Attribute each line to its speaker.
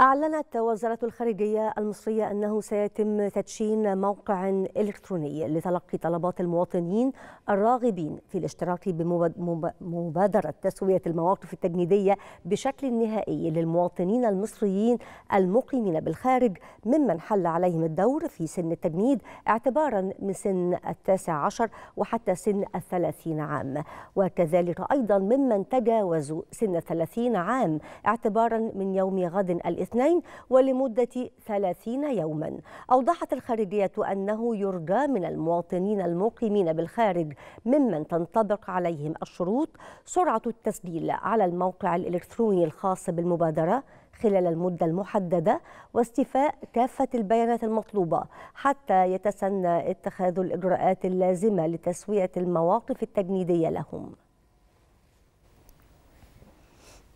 Speaker 1: أعلنت وزارة الخارجية المصرية أنه سيتم تدشين موقع إلكتروني لتلقي طلبات المواطنين الراغبين في الاشتراك بمبادرة تسوية المواقف التجنيدية بشكل نهائي للمواطنين المصريين المقيمين بالخارج ممن حل عليهم الدور في سن التجنيد اعتبارا من سن التاسع عشر وحتى سن الثلاثين عام وكذلك أيضا ممن تجاوزوا سن الثلاثين عام اعتبارا من يوم غد الإسلام الاثنين ولمدة 30 يوما أوضحت الخارجية أنه يرجى من المواطنين المقيمين بالخارج ممن تنطبق عليهم الشروط سرعة التسجيل على الموقع الإلكتروني الخاص بالمبادرة خلال المدة المحددة واستيفاء كافة البيانات المطلوبة حتى يتسنى اتخاذ الإجراءات اللازمة لتسوية المواقف التجنيدية لهم